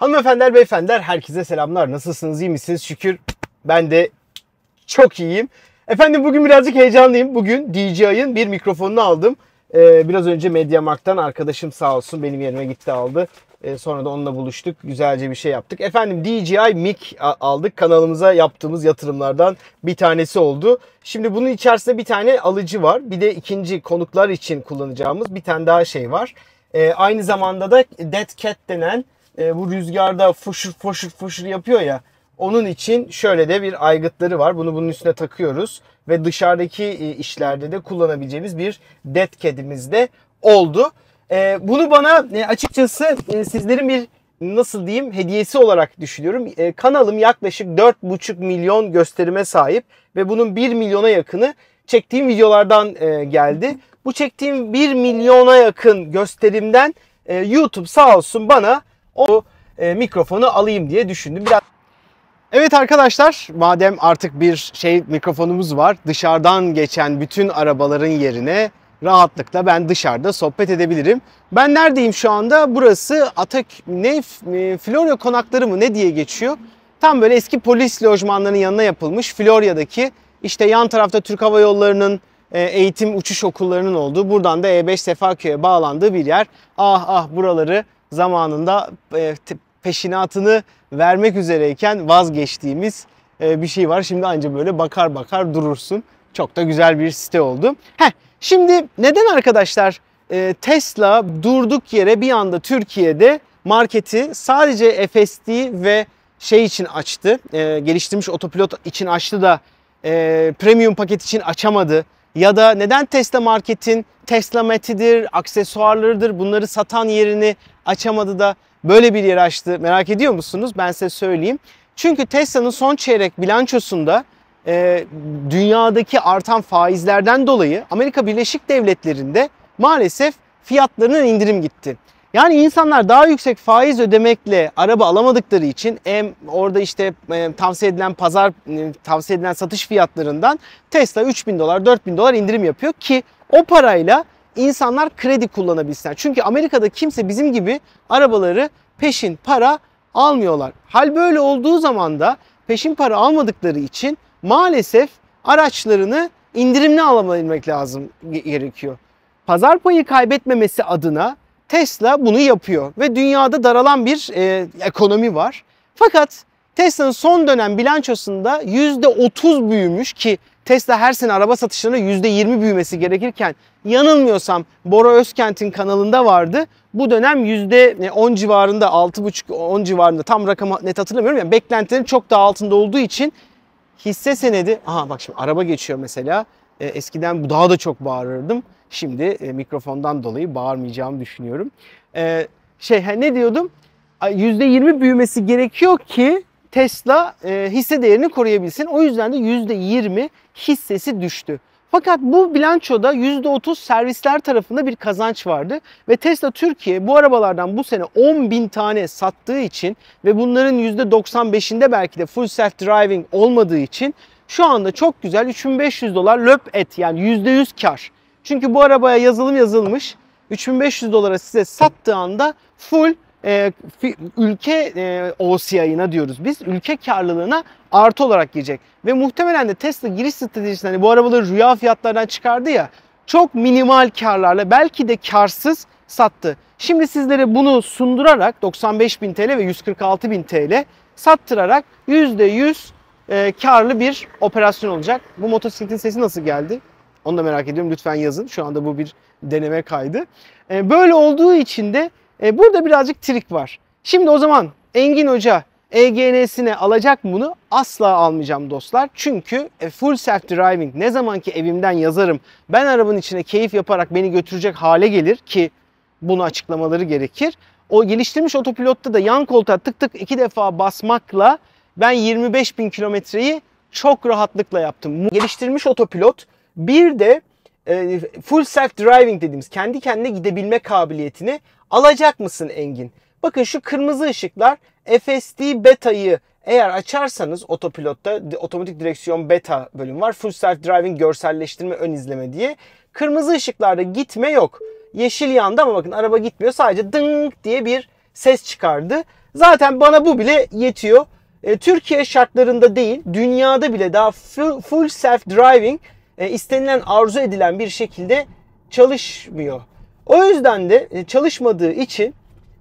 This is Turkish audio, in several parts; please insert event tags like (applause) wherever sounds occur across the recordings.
Hanımefendiler, beyefendiler, herkese selamlar. Nasılsınız, iyi misiniz? Şükür ben de çok iyiyim. Efendim bugün birazcık heyecanlıyım. Bugün DJI'ın bir mikrofonunu aldım. Ee, biraz önce Mediamarkt'tan arkadaşım sağ olsun benim yerime gitti aldı. Ee, sonra da onunla buluştuk. Güzelce bir şey yaptık. Efendim DJI Mic aldık. Kanalımıza yaptığımız yatırımlardan bir tanesi oldu. Şimdi bunun içerisinde bir tane alıcı var. Bir de ikinci konuklar için kullanacağımız bir tane daha şey var. Ee, aynı zamanda da Dead Cat denen e, bu rüzgarda foşur foşur foşur yapıyor ya. Onun için şöyle de bir aygıtları var. Bunu bunun üstüne takıyoruz ve dışarıdaki e, işlerde de kullanabileceğimiz bir dead cad'imiz de oldu. E, bunu bana e, açıkçası e, sizlerin bir nasıl diyeyim hediyesi olarak düşünüyorum. E, kanalım yaklaşık 4,5 milyon gösterime sahip ve bunun 1 milyona yakını çektiğim videolardan e, geldi. Bu çektiğim 1 milyona yakın gösterimden e, YouTube sağ olsun bana o e, mikrofonu alayım diye düşündüm. Biraz Evet arkadaşlar madem artık bir şey mikrofonumuz var dışarıdan geçen bütün arabaların yerine rahatlıkla ben dışarıda sohbet edebilirim. Ben neredeyim şu anda? Burası Atak ne e, Florya konakları mı ne diye geçiyor. Tam böyle eski polis lojmanlarının yanına yapılmış Florya'daki işte yan tarafta Türk Hava Yolları'nın e, eğitim uçuş okullarının olduğu buradan da E5 Sefaköy'e bağlandığı bir yer. Ah ah buraları zamanında e, peşinatını vermek üzereyken vazgeçtiğimiz e, bir şey var. Şimdi anca böyle bakar bakar durursun. Çok da güzel bir site oldu. Heh, şimdi neden arkadaşlar e, Tesla durduk yere bir anda Türkiye'de marketi sadece FSD ve şey için açtı. Geliştirmiş otopilot için açtı da premium paket için açamadı ya da neden Tesla Market'in Tesla metidir, aksesuarlarıdır bunları satan yerini açamadı da böyle bir yer açtı merak ediyor musunuz? Ben size söyleyeyim. Çünkü Tesla'nın son çeyrek bilançosunda e, dünyadaki artan faizlerden dolayı Amerika Birleşik Devletleri'nde maalesef fiyatlarının indirim gitti. Yani insanlar daha yüksek faiz ödemekle araba alamadıkları için hem orada işte tavsiye edilen pazar tavsiye edilen satış fiyatlarından Tesla 3000 dolar 4000 dolar indirim yapıyor ki o parayla insanlar kredi kullanabilsinler. Çünkü Amerika'da kimse bizim gibi arabaları peşin para almıyorlar. Hal böyle olduğu zaman da peşin para almadıkları için maalesef araçlarını indirimli alabilmek lazım gerekiyor. Pazar payı kaybetmemesi adına Tesla bunu yapıyor ve dünyada daralan bir e, ekonomi var. Fakat Tesla'nın son dönem bilançosunda %30 büyümüş ki Tesla her sene araba satışlarına %20 büyümesi gerekirken yanılmıyorsam Bora Özkent'in kanalında vardı. Bu dönem %10 e, civarında 6,5-10 civarında tam rakamı net hatırlamıyorum. Yani beklentilerin çok daha altında olduğu için hisse senedi aha bak şimdi araba geçiyor mesela e, eskiden daha da çok bağırırdım. Şimdi e, mikrofondan dolayı bağırmayacağımı düşünüyorum. E, şey ne diyordum? %20 büyümesi gerekiyor ki Tesla e, hisse değerini koruyabilsin. O yüzden de %20 hissesi düştü. Fakat bu bilançoda %30 servisler tarafında bir kazanç vardı ve Tesla Türkiye bu arabalardan bu sene 10 bin tane sattığı için ve bunların %95'inde belki de full self driving olmadığı için şu anda çok güzel 3500 dolar löp et yani %100 kar. Çünkü bu arabaya yazılım yazılmış. 3500 dolara size sattığı anda full e, ülke e, OCI'ına diyoruz biz. Ülke karlılığına artı olarak girecek. Ve muhtemelen de Tesla giriş stratejisi hani bu arabaları rüya fiyatlarından çıkardı ya çok minimal karlarla belki de karsız sattı. Şimdi sizlere bunu sundurarak 95.000 TL ve 146.000 TL sattırarak %100 e, karlı bir operasyon olacak. Bu motosikletin sesi nasıl geldi? Onu da merak ediyorum. Lütfen yazın. Şu anda bu bir deneme kaydı. E, böyle olduğu için de e, burada birazcık trik var. Şimdi o zaman Engin Hoca EGN'sine alacak mı bunu asla almayacağım dostlar. Çünkü e, full self driving ne zaman ki evimden yazarım ben arabanın içine keyif yaparak beni götürecek hale gelir ki bunu açıklamaları gerekir. O geliştirmiş otopilotta da yan koltuğa tık tık iki defa basmakla ben 25 bin kilometreyi çok rahatlıkla yaptım. Geliştirilmiş otopilot bir de e, full self driving dediğimiz kendi kendine gidebilme kabiliyetini alacak mısın Engin? Bakın şu kırmızı ışıklar FSD beta'yı eğer açarsanız otopilotta otomatik direksiyon beta bölüm var. Full self driving görselleştirme ön izleme diye. Kırmızı ışıklarda gitme yok. Yeşil yandı ama bakın araba gitmiyor. Sadece dınk diye bir ses çıkardı. Zaten bana bu bile yetiyor e, Türkiye şartlarında değil dünyada bile daha full, full self driving e, istenilen arzu edilen bir şekilde çalışmıyor. O yüzden de e, çalışmadığı için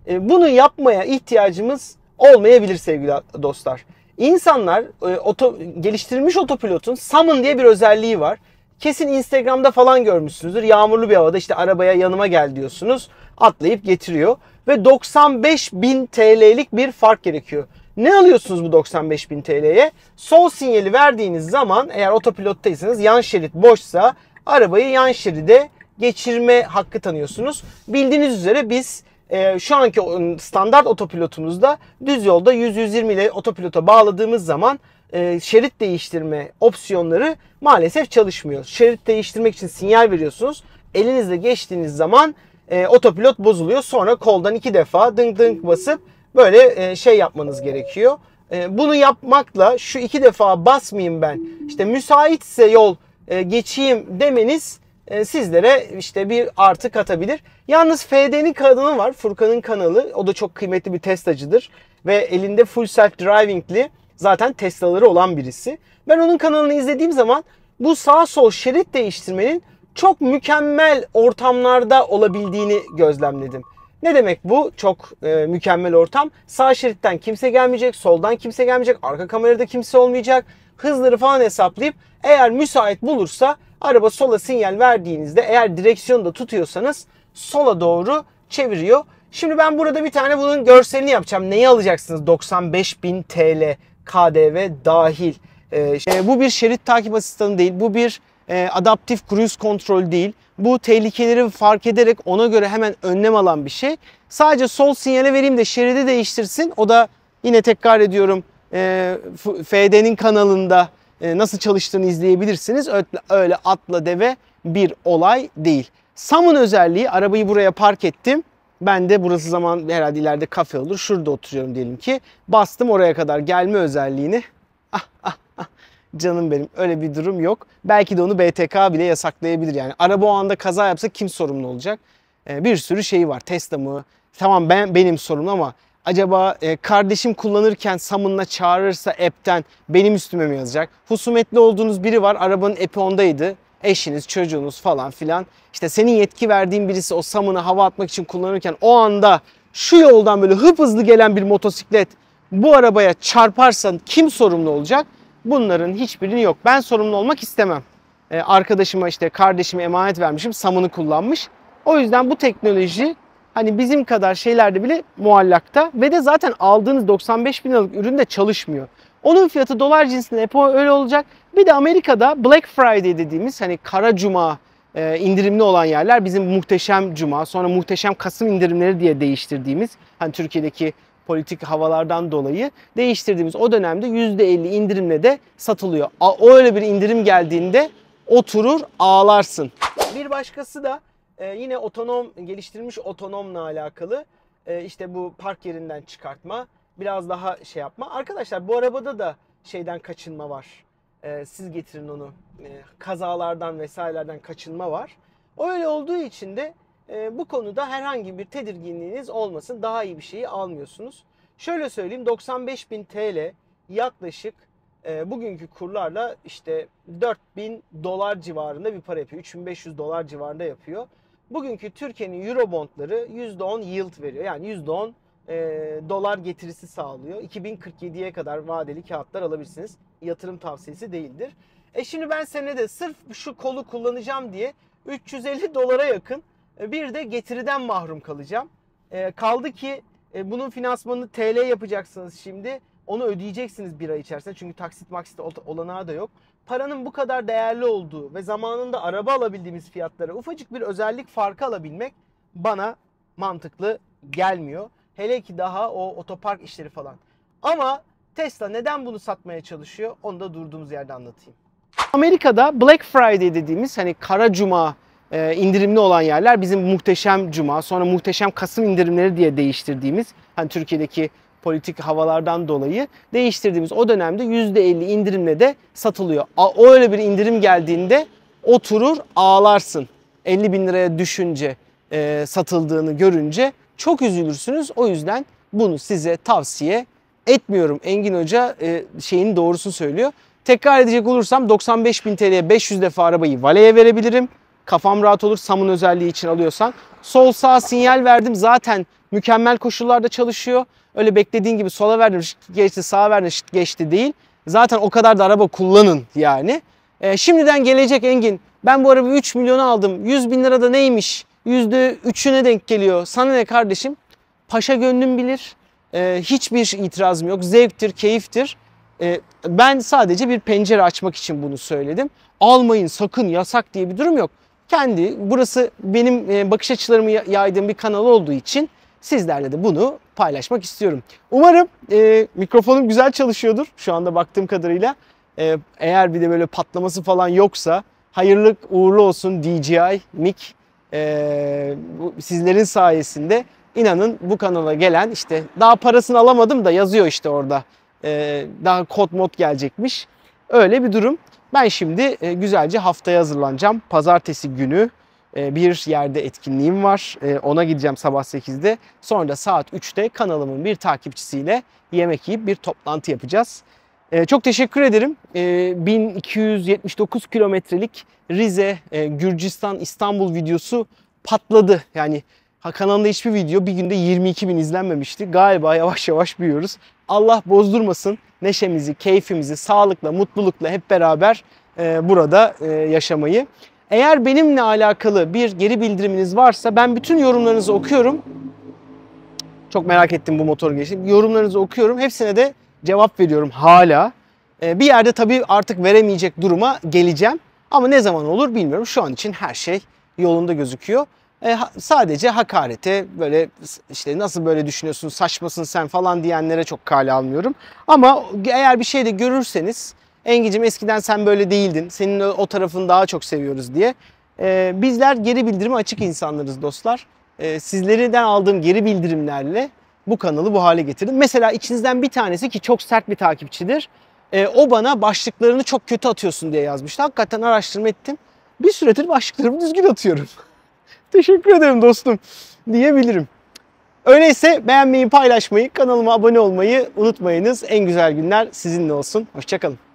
e, bunu yapmaya ihtiyacımız olmayabilir sevgili dostlar. İnsanlar e, oto, geliştirilmiş otopilotun summon diye bir özelliği var. Kesin Instagram'da falan görmüşsünüzdür. Yağmurlu bir havada işte arabaya yanıma gel diyorsunuz. Atlayıp getiriyor. Ve 95 bin TL'lik bir fark gerekiyor. Ne alıyorsunuz bu 95.000 TL'ye? Sol sinyali verdiğiniz zaman eğer otopilottaysanız yan şerit boşsa arabayı yan şeride geçirme hakkı tanıyorsunuz. Bildiğiniz üzere biz e, şu anki standart otopilotumuzda düz yolda 100-120 ile otopilota bağladığımız zaman e, şerit değiştirme opsiyonları maalesef çalışmıyor. Şerit değiştirmek için sinyal veriyorsunuz. Elinizle geçtiğiniz zaman e, otopilot bozuluyor. Sonra koldan iki defa dınk dınk basıp Böyle e, şey yapmanız gerekiyor. E, bunu yapmakla şu iki defa basmayayım ben. İşte müsaitse yol e, geçeyim demeniz sizlere işte bir artı katabilir. Yalnız FD'nin kanalı var. Furkan'ın kanalı. O da çok kıymetli bir testacıdır Ve elinde full self driving'li zaten Tesla'ları olan birisi. Ben onun kanalını izlediğim zaman bu sağ sol şerit değiştirmenin çok mükemmel ortamlarda olabildiğini gözlemledim. Ne demek bu? Çok e, mükemmel ortam. Sağ şeritten kimse gelmeyecek, soldan kimse gelmeyecek, arka kamerada kimse olmayacak. Hızları falan hesaplayıp eğer müsait bulursa araba sola sinyal verdiğinizde eğer direksiyonu da tutuyorsanız sola doğru çeviriyor. Şimdi ben burada bir tane bunun görselini yapacağım. Neyi alacaksınız? 95.000 TL KDV dahil. Ee, bu bir şerit takip asistanı değil. Bu bir e, adaptif cruise kontrol değil. Bu tehlikeleri fark ederek ona göre hemen önlem alan bir şey. Sadece sol sinyale vereyim de şeridi değiştirsin. O da yine tekrar ediyorum e, FD'nin kanalında e, nasıl çalıştığını izleyebilirsiniz. Öyle, öyle atla deve bir olay değil. Sam'ın özelliği arabayı buraya park ettim. Ben de burası zaman herhalde ileride kafe olur. Şurada oturuyorum diyelim ki. Bastım oraya kadar gelme özelliğini. Ah ah Canım benim öyle bir durum yok. Belki de onu BTK bile yasaklayabilir. Yani araba o anda kaza yapsa kim sorumlu olacak? E, bir sürü şey var. Tesla mı? Tamam ben benim sorumlu ama acaba e, kardeşim kullanırken Samın'la çağırırsa app'ten benim üstüme mi yazacak? Husumetli olduğunuz biri var arabanın app'i ondaydı. Eşiniz, çocuğunuz falan filan. İşte senin yetki verdiğin birisi o Samın'ı hava atmak için kullanırken o anda şu yoldan böyle hıp hızlı gelen bir motosiklet bu arabaya çarparsan kim sorumlu olacak? Bunların hiçbirini yok. Ben sorumlu olmak istemem. Ee, arkadaşıma işte kardeşime emanet vermişim samını kullanmış. O yüzden bu teknoloji hani bizim kadar şeylerde bile muallakta ve de zaten aldığınız 95 bin liralık ürün de çalışmıyor. Onun fiyatı dolar cinsinde hep öyle olacak. Bir de Amerika'da Black Friday dediğimiz hani kara cuma e, indirimli olan yerler bizim muhteşem cuma sonra muhteşem Kasım indirimleri diye değiştirdiğimiz hani Türkiye'deki politik havalardan dolayı değiştirdiğimiz o dönemde %50 indirimle de satılıyor. O öyle bir indirim geldiğinde oturur ağlarsın. Bir başkası da e, yine otonom geliştirilmiş otonomla alakalı e, işte bu park yerinden çıkartma biraz daha şey yapma. Arkadaşlar bu arabada da şeyden kaçınma var. E, siz getirin onu. kazalardan vesairelerden kaçınma var. Öyle olduğu için de ee, bu konuda herhangi bir tedirginliğiniz olmasın. Daha iyi bir şeyi almıyorsunuz. Şöyle söyleyeyim bin TL yaklaşık e, bugünkü kurlarla işte 4 bin dolar civarında bir para yapıyor. 3500 dolar civarında yapıyor. Bugünkü Türkiye'nin Eurobondları %10 yield veriyor. Yani %10 e, dolar getirisi sağlıyor. 2047'ye kadar vadeli kağıtlar alabilirsiniz. Yatırım tavsiyesi değildir. E şimdi ben senede sırf şu kolu kullanacağım diye 350 dolara yakın bir de getiriden mahrum kalacağım. E, kaldı ki e, bunun finansmanını TL yapacaksınız şimdi. Onu ödeyeceksiniz bir ay içerisinde çünkü taksit maksit olanağı da yok. Paranın bu kadar değerli olduğu ve zamanında araba alabildiğimiz fiyatlara ufacık bir özellik farkı alabilmek bana mantıklı gelmiyor. Hele ki daha o otopark işleri falan. Ama Tesla neden bunu satmaya çalışıyor onu da durduğumuz yerde anlatayım. Amerika'da Black Friday dediğimiz hani kara cuma e, indirimli olan yerler bizim muhteşem cuma sonra muhteşem Kasım indirimleri diye değiştirdiğimiz hani Türkiye'deki politik havalardan dolayı değiştirdiğimiz o dönemde %50 indirimle de satılıyor. O öyle bir indirim geldiğinde oturur ağlarsın. 50 bin liraya düşünce e, satıldığını görünce çok üzülürsünüz. O yüzden bunu size tavsiye etmiyorum. Engin Hoca e, şeyin doğrusunu söylüyor. Tekrar edecek olursam 95 bin TL'ye 500 defa arabayı valeye verebilirim kafam rahat olur Sam'ın özelliği için alıyorsan. Sol sağ sinyal verdim zaten mükemmel koşullarda çalışıyor. Öyle beklediğin gibi sola verdim geçti sağa verdim geçti değil. Zaten o kadar da araba kullanın yani. E, şimdiden gelecek Engin ben bu araba 3 milyona aldım 100 bin lira da neymiş %3'üne denk geliyor sana ne kardeşim? Paşa gönlüm bilir e, hiçbir itirazım yok zevktir keyiftir. E, ben sadece bir pencere açmak için bunu söyledim. Almayın sakın yasak diye bir durum yok kendi burası benim e, bakış açılarımı yaydığım bir kanal olduğu için sizlerle de bunu paylaşmak istiyorum. Umarım e, mikrofonum güzel çalışıyordur şu anda baktığım kadarıyla. E, eğer bir de böyle patlaması falan yoksa hayırlı uğurlu olsun DJI Mic e, sizlerin sayesinde inanın bu kanala gelen işte daha parasını alamadım da yazıyor işte orada e, daha kod mod gelecekmiş. Öyle bir durum. Ben şimdi e, güzelce haftaya hazırlanacağım. Pazartesi günü e, bir yerde etkinliğim var. E, ona gideceğim sabah 8'de. Sonra saat 3'te kanalımın bir takipçisiyle yemek yiyip bir toplantı yapacağız. çok teşekkür ederim. 1279 kilometrelik Rize, Gürcistan, İstanbul videosu patladı. Yani Ha kanalda hiçbir video bir günde 22 bin izlenmemişti. Galiba yavaş yavaş büyüyoruz. Allah bozdurmasın neşemizi, keyfimizi, sağlıkla, mutlulukla hep beraber e, burada e, yaşamayı. Eğer benimle alakalı bir geri bildiriminiz varsa ben bütün yorumlarınızı okuyorum. Çok merak ettim bu motor geçti. Yorumlarınızı okuyorum. Hepsine de cevap veriyorum hala. E, bir yerde tabii artık veremeyecek duruma geleceğim. Ama ne zaman olur bilmiyorum. Şu an için her şey yolunda gözüküyor. E, sadece hakarete böyle işte nasıl böyle düşünüyorsun saçmasın sen falan diyenlere çok kale almıyorum. Ama eğer bir şey de görürseniz Engi'cim eskiden sen böyle değildin senin o tarafını daha çok seviyoruz diye. E, bizler geri bildirimi açık insanlarız dostlar. E, sizlerden aldığım geri bildirimlerle bu kanalı bu hale getirdim. Mesela içinizden bir tanesi ki çok sert bir takipçidir. E, o bana başlıklarını çok kötü atıyorsun diye yazmıştı. Hakikaten araştırma ettim. Bir süredir başlıklarımı düzgün atıyorum. (laughs) Teşekkür ederim dostum diyebilirim. Öyleyse beğenmeyi, paylaşmayı, kanalıma abone olmayı unutmayınız. En güzel günler sizinle olsun. Hoşçakalın.